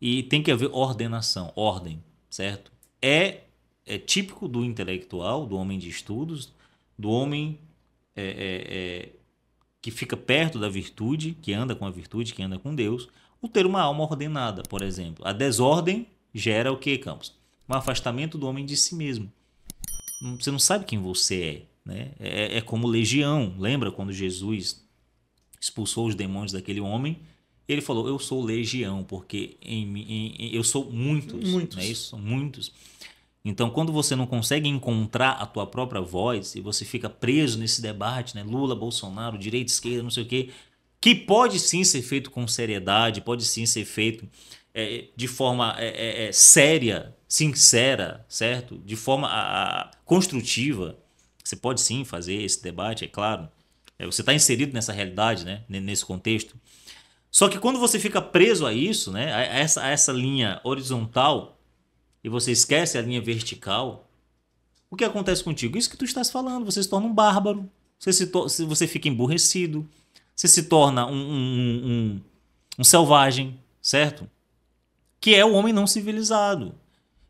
E tem que haver ordenação, ordem, certo? É, é típico do intelectual, do homem de estudos, do homem é, é, é, que fica perto da virtude, que anda com a virtude, que anda com Deus, o ter uma alma ordenada, por exemplo. A desordem gera o que, Campos? Um afastamento do homem de si mesmo. Você não sabe quem você é. Né? É, é como legião. Lembra quando Jesus expulsou os demônios daquele homem ele falou: Eu sou legião, porque em, em, em, eu sou muitos. Né? Muitos. Não é isso? muitos. Então, quando você não consegue encontrar a tua própria voz e você fica preso nesse debate, né? Lula, Bolsonaro, direita, esquerda, não sei o quê, que pode sim ser feito com seriedade, pode sim ser feito é, de forma é, é, é séria, sincera, certo? De forma a, a, construtiva. Você pode sim fazer esse debate, é claro. É, você está inserido nessa realidade, né? nesse contexto. Só que quando você fica preso a isso, né, a essa, a essa linha horizontal, e você esquece a linha vertical, o que acontece contigo? Isso que tu estás falando, você se torna um bárbaro, você, se você fica emburrecido, você se torna um, um, um, um selvagem, certo? Que é o homem não civilizado.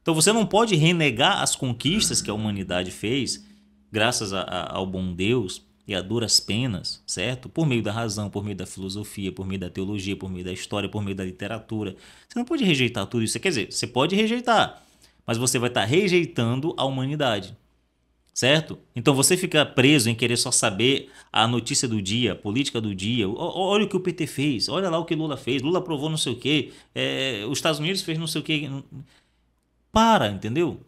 Então você não pode renegar as conquistas que a humanidade fez, graças a, a, ao bom Deus, e a duras penas, certo? Por meio da razão, por meio da filosofia, por meio da teologia, por meio da história, por meio da literatura. Você não pode rejeitar tudo isso. Quer dizer, você pode rejeitar, mas você vai estar rejeitando a humanidade. Certo? Então você fica preso em querer só saber a notícia do dia, a política do dia. Olha o que o PT fez, olha lá o que Lula fez. Lula aprovou não sei o quê, é, os Estados Unidos fez não sei o quê. Para, entendeu?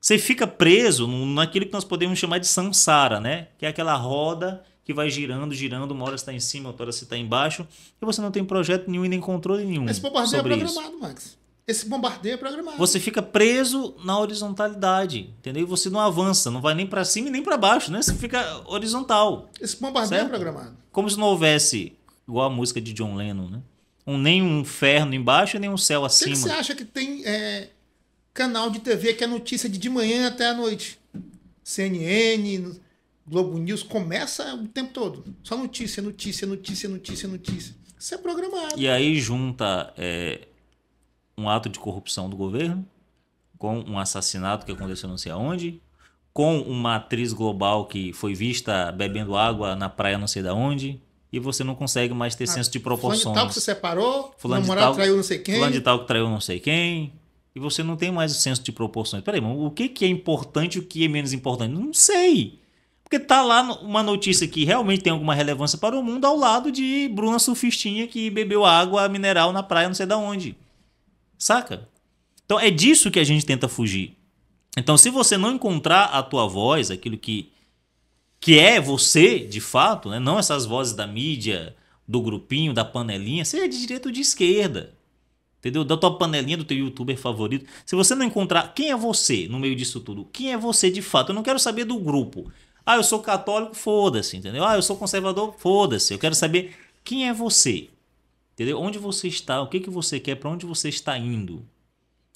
Você fica preso naquilo que nós podemos chamar de samsara, né? Que é aquela roda que vai girando, girando, uma hora está em cima, outra hora você está embaixo, e você não tem projeto nenhum e nem controle nenhum. Esse bombardeio é sobre é programado, Max. Esse bombardeio é programado. Você fica preso na horizontalidade, entendeu? E você não avança, não vai nem para cima e nem para baixo, né? Você fica horizontal. Esse bombardeio é certo? é programado. Como se não houvesse, igual a música de John Lennon, né? Um, nem um inferno embaixo e nem um céu acima. O que, que você acha que tem é, canal de TV que é notícia de, de manhã até a noite. CNN, Globo News, começa o tempo todo. Só notícia, notícia, notícia, notícia, notícia. Isso é programado. E aí junta é, um ato de corrupção do governo com um assassinato que aconteceu não sei aonde, com uma atriz global que foi vista bebendo água na praia não sei da onde, e você não consegue mais ter ah, senso de proporções. Fulano de tal que você separou, fulano namorado tal, traiu não sei quem. Fulano de tal que traiu não sei quem e você não tem mais o senso de proporções. Peraí, mas o que, que é importante e o que é menos importante? Não sei. Porque tá lá uma notícia que realmente tem alguma relevância para o mundo ao lado de Bruna Surfistinha que bebeu água mineral na praia não sei da onde. Saca? Então é disso que a gente tenta fugir. Então se você não encontrar a tua voz, aquilo que que é você, de fato, né? não essas vozes da mídia, do grupinho, da panelinha, seja de direita ou de esquerda. Entendeu? Da tua panelinha do teu youtuber favorito. Se você não encontrar quem é você no meio disso tudo, quem é você de fato, eu não quero saber do grupo. Ah, eu sou católico, foda-se, entendeu? Ah, eu sou conservador, foda-se. Eu quero saber quem é você. Entendeu? Onde você está, o que, que você quer, para onde você está indo.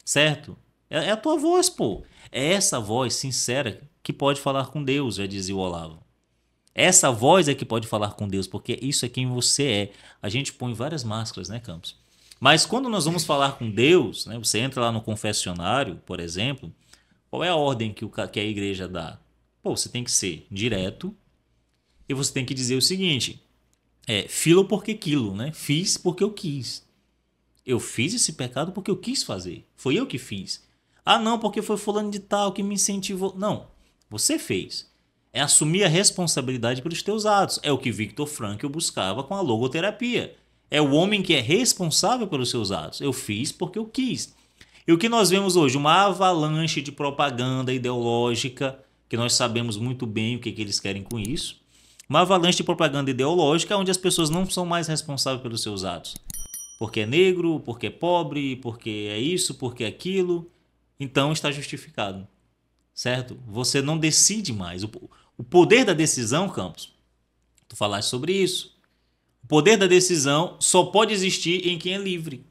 Certo? É, é a tua voz, pô. É essa voz sincera que pode falar com Deus, já dizia o Olavo. Essa voz é que pode falar com Deus, porque isso é quem você é. A gente põe várias máscaras, né, Campos? Mas quando nós vamos falar com Deus, né, você entra lá no confessionário, por exemplo, qual é a ordem que, o, que a igreja dá? Pô, você tem que ser direto e você tem que dizer o seguinte: é, filo porque quilo, né? Fiz porque eu quis. Eu fiz esse pecado porque eu quis fazer. Foi eu que fiz. Ah, não, porque foi fulano de tal que me incentivou. Não, você fez. É assumir a responsabilidade pelos teus atos. É o que Victor Frankl buscava com a logoterapia. É o homem que é responsável pelos seus atos. Eu fiz porque eu quis. E o que nós vemos hoje? Uma avalanche de propaganda ideológica, que nós sabemos muito bem o que, que eles querem com isso. Uma avalanche de propaganda ideológica onde as pessoas não são mais responsáveis pelos seus atos. Porque é negro, porque é pobre, porque é isso, porque é aquilo. Então está justificado. Certo? Você não decide mais. O poder da decisão, Campos, tu falaste sobre isso. O poder da decisão só pode existir em quem é livre.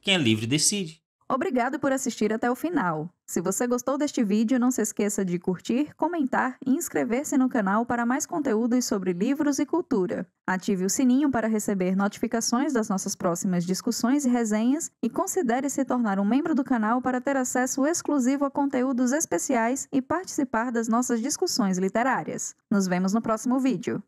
Quem é livre decide. Obrigado por assistir até o final. Se você gostou deste vídeo, não se esqueça de curtir, comentar e inscrever-se no canal para mais conteúdos sobre livros e cultura. Ative o sininho para receber notificações das nossas próximas discussões e resenhas e considere se tornar um membro do canal para ter acesso exclusivo a conteúdos especiais e participar das nossas discussões literárias. Nos vemos no próximo vídeo.